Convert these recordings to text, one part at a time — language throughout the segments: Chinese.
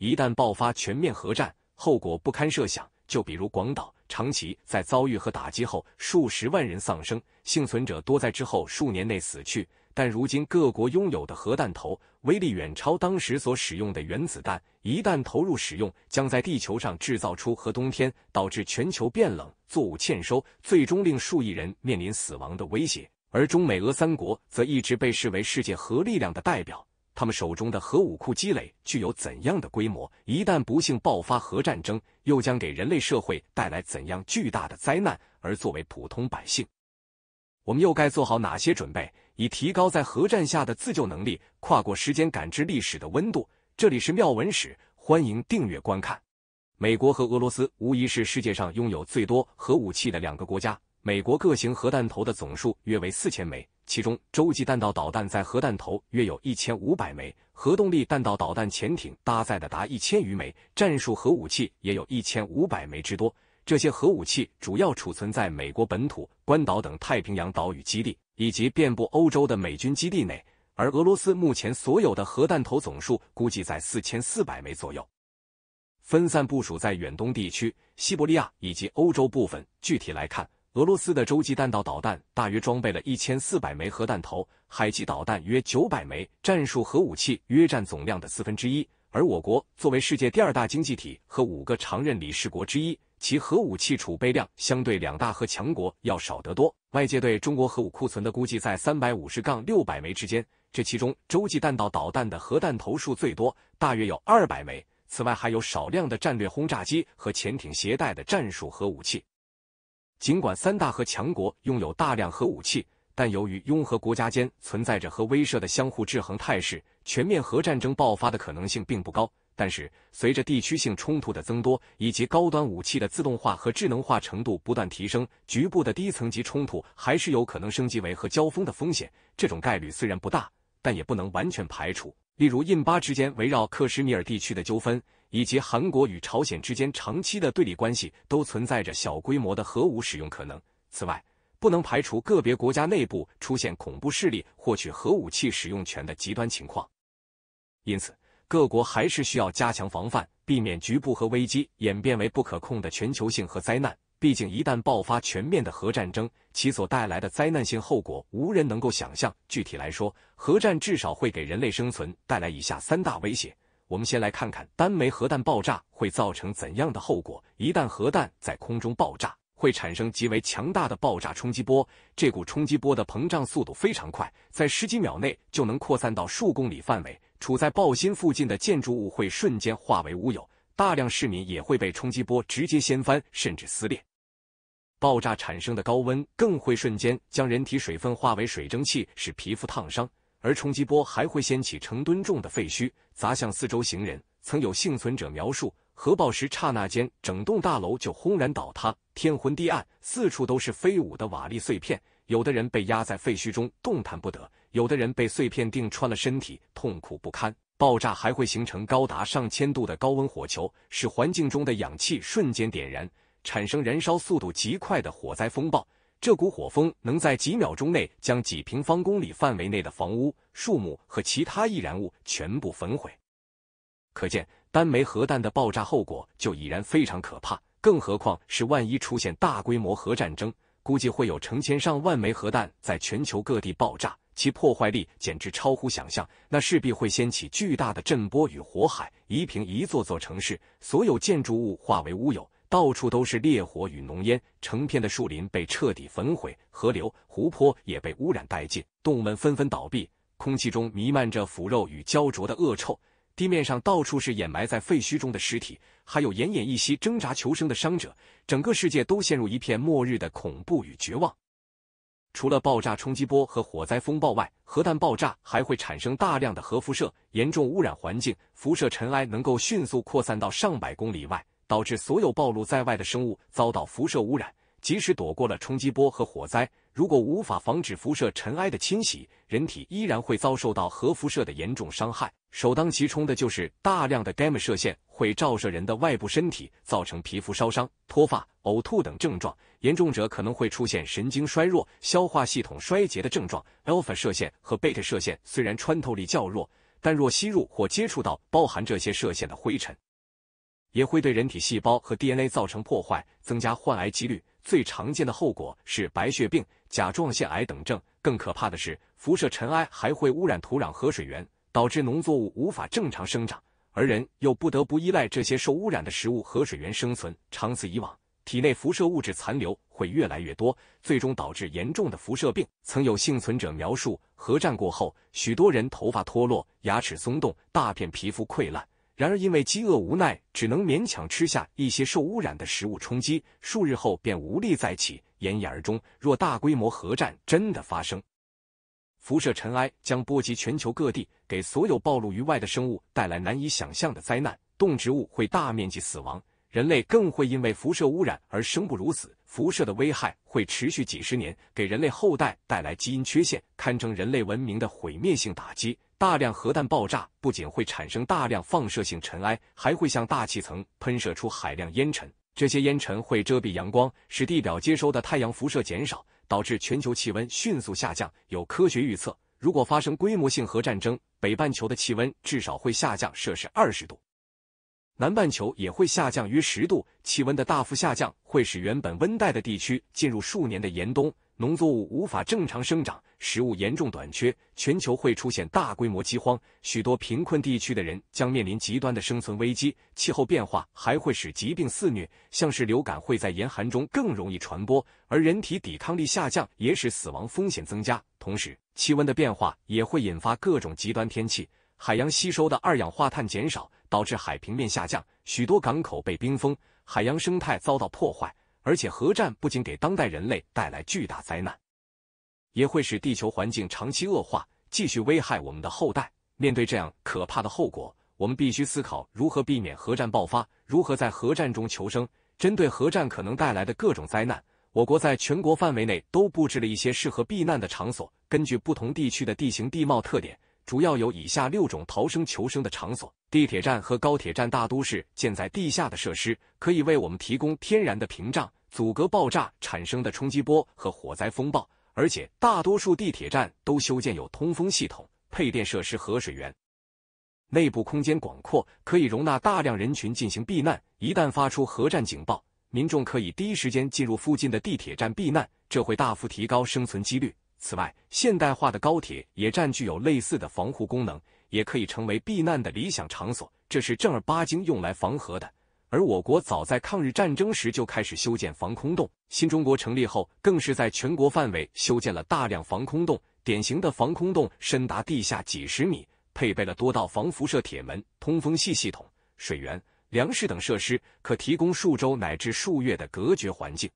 一旦爆发全面核战，后果不堪设想。就比如广岛、长崎在遭遇和打击后，数十万人丧生，幸存者多在之后数年内死去。但如今各国拥有的核弹头威力远超当时所使用的原子弹，一旦投入使用，将在地球上制造出核冬天，导致全球变冷、作物欠收，最终令数亿人面临死亡的威胁。而中美俄三国则一直被视为世界核力量的代表。他们手中的核武库积累具有怎样的规模？一旦不幸爆发核战争，又将给人类社会带来怎样巨大的灾难？而作为普通百姓，我们又该做好哪些准备，以提高在核战下的自救能力？跨过时间，感知历史的温度。这里是妙文史，欢迎订阅观看。美国和俄罗斯无疑是世界上拥有最多核武器的两个国家。美国各型核弹头的总数约为四千枚。其中，洲际弹道导弹在核弹头约有一千五百枚，核动力弹道导弹潜艇搭载的达一千余枚，战术核武器也有一千五百枚之多。这些核武器主要储存在美国本土、关岛等太平洋岛屿基地，以及遍布欧洲的美军基地内。而俄罗斯目前所有的核弹头总数估计在四千四百枚左右，分散部署在远东地区、西伯利亚以及欧洲部分。具体来看。俄罗斯的洲际弹道导弹大约装备了1400枚核弹头，海基导弹约900枚，战术核武器约占总量的四分之一。而我国作为世界第二大经济体和五个常任理事国之一，其核武器储备量相对两大核强国要少得多。外界对中国核武库存的估计在350-600枚之间，这其中洲际弹道导弹的核弹头数最多，大约有200枚，此外还有少量的战略轰炸机和潜艇携带的战术核武器。尽管三大核强国拥有大量核武器，但由于拥核国家间存在着核威慑的相互制衡态势，全面核战争爆发的可能性并不高。但是，随着地区性冲突的增多以及高端武器的自动化和智能化程度不断提升，局部的低层级冲突还是有可能升级为核交锋的风险。这种概率虽然不大，但也不能完全排除。例如，印巴之间围绕克什米尔地区的纠纷，以及韩国与朝鲜之间长期的对立关系，都存在着小规模的核武使用可能。此外，不能排除个别国家内部出现恐怖势力获取核武器使用权的极端情况。因此，各国还是需要加强防范，避免局部和危机演变为不可控的全球性和灾难。毕竟，一旦爆发全面的核战争，其所带来的灾难性后果无人能够想象。具体来说，核战至少会给人类生存带来以下三大威胁。我们先来看看单枚核弹爆炸会造成怎样的后果。一旦核弹在空中爆炸，会产生极为强大的爆炸冲击波。这股冲击波的膨胀速度非常快，在十几秒内就能扩散到数公里范围。处在爆心附近的建筑物会瞬间化为乌有，大量市民也会被冲击波直接掀翻，甚至撕裂。爆炸产生的高温更会瞬间将人体水分化为水蒸气，使皮肤烫伤；而冲击波还会掀起成吨重的废墟，砸向四周行人。曾有幸存者描述，核爆时刹那间整栋大楼就轰然倒塌，天昏地暗，四处都是飞舞的瓦砾碎片。有的人被压在废墟中动弹不得，有的人被碎片钉穿了身体，痛苦不堪。爆炸还会形成高达上千度的高温火球，使环境中的氧气瞬间点燃。产生燃烧速度极快的火灾风暴，这股火风能在几秒钟内将几平方公里范围内的房屋、树木和其他易燃物全部焚毁。可见，单枚核弹的爆炸后果就已然非常可怕，更何况是万一出现大规模核战争，估计会有成千上万枚核弹在全球各地爆炸，其破坏力简直超乎想象。那势必会掀起巨大的震波与火海，夷平一座座城市，所有建筑物化为乌有。到处都是烈火与浓烟，成片的树林被彻底焚毁，河流、湖泊也被污染殆尽，动物们纷纷倒闭，空气中弥漫着腐肉与焦灼的恶臭，地面上到处是掩埋在废墟中的尸体，还有奄奄一息挣扎求生的伤者，整个世界都陷入一片末日的恐怖与绝望。除了爆炸冲击波和火灾风暴外，核弹爆炸还会产生大量的核辐射，严重污染环境，辐射尘埃能够迅速扩散到上百公里外。导致所有暴露在外的生物遭到辐射污染，即使躲过了冲击波和火灾，如果无法防止辐射尘埃的侵袭，人体依然会遭受到核辐射的严重伤害。首当其冲的就是大量的 gamma 射线会照射人的外部身体，造成皮肤烧伤、脱发、呕吐等症状，严重者可能会出现神经衰弱、消化系统衰竭的症状。alpha 射线和 beta 射线虽然穿透力较弱，但若吸入或接触到包含这些射线的灰尘。也会对人体细胞和 DNA 造成破坏，增加患癌几率。最常见的后果是白血病、甲状腺癌等症。更可怕的是，辐射尘埃还会污染土壤和水源，导致农作物无法正常生长，而人又不得不依赖这些受污染的食物和水源生存。长此以往，体内辐射物质残留会越来越多，最终导致严重的辐射病。曾有幸存者描述，核战过后，许多人头发脱落、牙齿松动、大片皮肤溃烂。然而，因为饥饿无奈，只能勉强吃下一些受污染的食物充饥。数日后便无力再起，奄奄而终。若大规模核战真的发生，辐射尘埃将波及全球各地，给所有暴露于外的生物带来难以想象的灾难。动植物会大面积死亡，人类更会因为辐射污染而生不如死。辐射的危害会持续几十年，给人类后代带来基因缺陷，堪称人类文明的毁灭性打击。大量核弹爆炸不仅会产生大量放射性尘埃，还会向大气层喷射出海量烟尘。这些烟尘会遮蔽阳光，使地表接收的太阳辐射减少，导致全球气温迅速下降。有科学预测，如果发生规模性核战争，北半球的气温至少会下降摄氏二十度，南半球也会下降约十度。气温的大幅下降会使原本温带的地区进入数年的严冬。农作物无法正常生长，食物严重短缺，全球会出现大规模饥荒，许多贫困地区的人将面临极端的生存危机。气候变化还会使疾病肆虐，像是流感会在严寒中更容易传播，而人体抵抗力下降也使死亡风险增加。同时，气温的变化也会引发各种极端天气。海洋吸收的二氧化碳减少，导致海平面下降，许多港口被冰封，海洋生态遭到破坏。而且核战不仅给当代人类带来巨大灾难，也会使地球环境长期恶化，继续危害我们的后代。面对这样可怕的后果，我们必须思考如何避免核战爆发，如何在核战中求生。针对核战可能带来的各种灾难，我国在全国范围内都布置了一些适合避难的场所，根据不同地区的地形地貌特点。主要有以下六种逃生求生的场所：地铁站和高铁站。大都市建在地下的设施可以为我们提供天然的屏障，阻隔爆炸产生的冲击波和火灾风暴。而且大多数地铁站都修建有通风系统、配电设施和水源，内部空间广阔，可以容纳大量人群进行避难。一旦发出核战警报，民众可以第一时间进入附近的地铁站避难，这会大幅提高生存几率。此外，现代化的高铁也占据有类似的防护功能，也可以成为避难的理想场所。这是正儿八经用来防核的。而我国早在抗日战争时就开始修建防空洞，新中国成立后更是在全国范围修建了大量防空洞。典型的防空洞深达地下几十米，配备了多道防辐射铁门、通风系系统、水源、粮食等设施，可提供数周乃至数月的隔绝环境。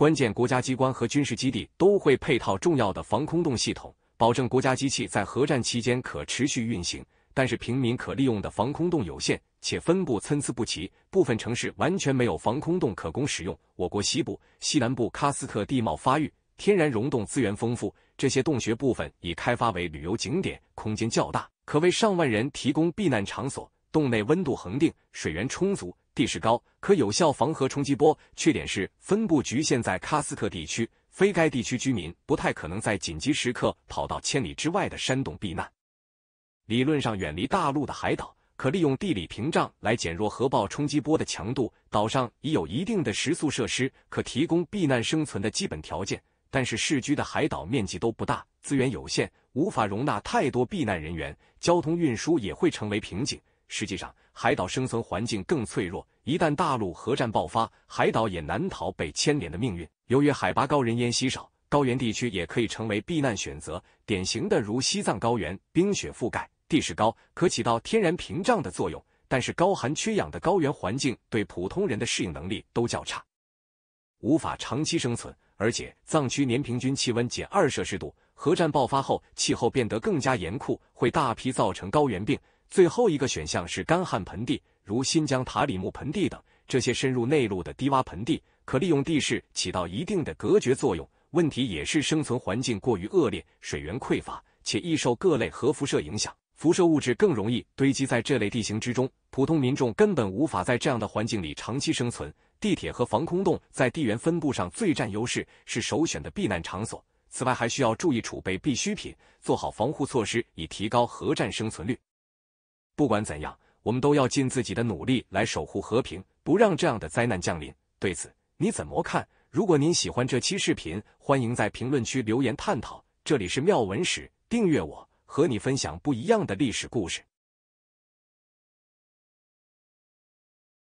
关键国家机关和军事基地都会配套重要的防空洞系统，保证国家机器在核战期间可持续运行。但是平民可利用的防空洞有限，且分布参差不齐，部分城市完全没有防空洞可供使用。我国西部、西南部喀斯特地貌发育，天然溶洞资源丰富，这些洞穴部分已开发为旅游景点，空间较大，可为上万人提供避难场所。洞内温度恒定，水源充足。地势高，可有效防核冲击波，缺点是分布局限在喀斯特地区，非该地区居民不太可能在紧急时刻跑到千里之外的山洞避难。理论上，远离大陆的海岛可利用地理屏障来减弱核爆冲击波的强度，岛上已有一定的食宿设施，可提供避难生存的基本条件。但是，市居的海岛面积都不大，资源有限，无法容纳太多避难人员，交通运输也会成为瓶颈。实际上，海岛生存环境更脆弱，一旦大陆核战爆发，海岛也难逃被牵连的命运。由于海拔高、人烟稀少，高原地区也可以成为避难选择。典型的如西藏高原，冰雪覆盖，地势高，可起到天然屏障的作用。但是，高寒缺氧的高原环境对普通人的适应能力都较差，无法长期生存。而且，藏区年平均气温仅二摄氏度，核战爆发后，气候变得更加严酷，会大批造成高原病。最后一个选项是干旱盆地，如新疆塔里木盆地等。这些深入内陆的低洼盆地，可利用地势起到一定的隔绝作用。问题也是生存环境过于恶劣，水源匮乏，且易受各类核辐射影响。辐射物质更容易堆积在这类地形之中，普通民众根本无法在这样的环境里长期生存。地铁和防空洞在地缘分布上最占优势，是首选的避难场所。此外，还需要注意储备必需品，做好防护措施，以提高核战生存率。不管怎样，我们都要尽自己的努力来守护和平，不让这样的灾难降临。对此你怎么看？如果您喜欢这期视频，欢迎在评论区留言探讨。这里是妙文史，订阅我，和你分享不一样的历史故事。